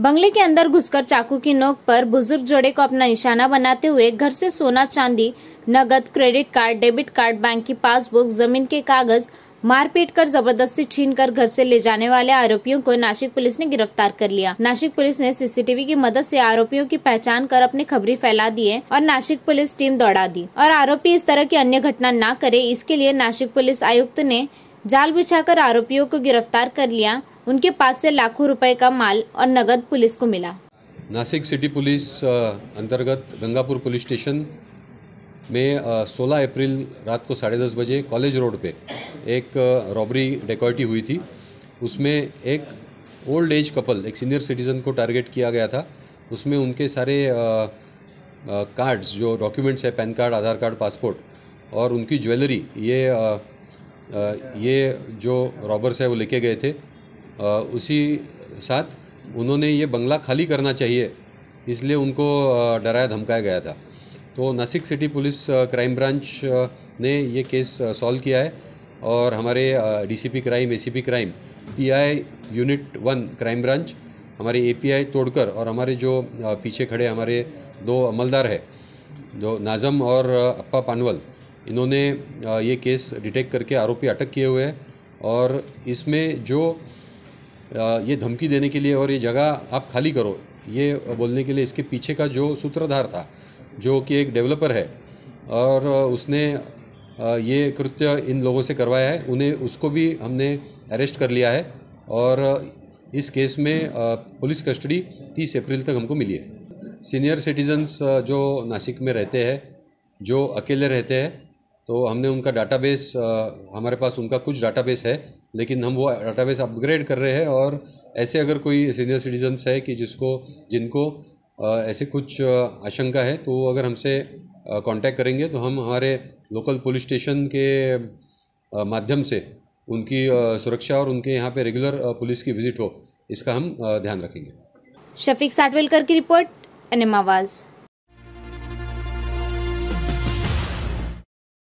बंगले के अंदर घुसकर चाकू की नोक पर बुजुर्ग जोड़े को अपना निशाना बनाते हुए घर से सोना चांदी नगद credit card debit card bank की पासबुक जमीन के कागज मारपीट कर जबरदस्ती छीन कर घर से ले जाने वाले आरोपियों को नासिक पुलिस ने गिरफ्तार कर लिया नासिक पुलिस ने सीसीटीवी की मदद से आरोपियों की पहचान कर अपनी खबरी फैला दिए और नासिक पुलिस टीम दौड़ा दी और आरोपी इस तरह की अन्य घटना न करे इसके लिए नासिक पुलिस आयुक्त ने जाल बिछाकर आरोपियों को गिरफ्तार कर लिया उनके पास से लाखों रुपए का माल और नगद पुलिस को मिला नासिक सिटी पुलिस अंतर्गत गंगापुर पुलिस स्टेशन में 16 अप्रैल रात को साढ़े दस बजे कॉलेज रोड पे एक रॉबरी डेकोटी हुई थी उसमें एक ओल्ड एज कपल एक सीनियर सिटीज़न को टारगेट किया गया था उसमें उनके सारे कार्ड्स जो डॉक्यूमेंट्स है PAN card Aadhaar card passport और उनकी ज्वेलरी ये आ, आ, ये जो रॉबर्स है वो लेके गए थे उसी साथ उन्होंने ये बंगला खाली करना चाहिए इसलिए उनको डराया धमकाया गया था तो Nashik city police crime branch ने ये केस सॉल्व किया है और हमारे DCP crime ACP crime PI unit one crime branch हमारे एपीआई तोड़कर और हमारे जो पीछे खड़े हमारे दो अमलदार हैं जो नाजम और अप्पा पानवल इन्होंने ये केस डिटेक्ट करके आरोपी अटक किए हुए हैं और इसमें जो ये धमकी देने के लिए और ये जगह आप खाली करो ये बोलने के लिए इसके पीछे का जो सूत्रधार था जो कि एक डेवलपर है और उसने ये कृत्य इन लोगों से करवाया है उन्हें उसको भी हमने अरेस्ट कर लिया है और इस केस में पुलिस कस्टडी तीस अप्रैल तक हमको मिली है सीनियर सिटीजन्स जो नासिक में रहते हैं जो अकेले रहते हैं तो हमने उनका डाटाबेस हमारे पास उनका कुछ डाटाबेस है लेकिन हम वो डाटाबेस अपग्रेड कर रहे हैं और ऐसे अगर कोई सीनियर सिटीजन्स है कि जिसको जिनको ऐसे कुछ आशंका है तो अगर हमसे कांटेक्ट करेंगे तो हम हमारे लोकल पुलिस स्टेशन के माध्यम से उनकी सुरक्षा और उनके यहाँ पे रेगुलर पुलिस की विजिट हो इसका हम ध्यान रखेंगे शफीक साटवेलकर की रिपोर्ट एन आवाज़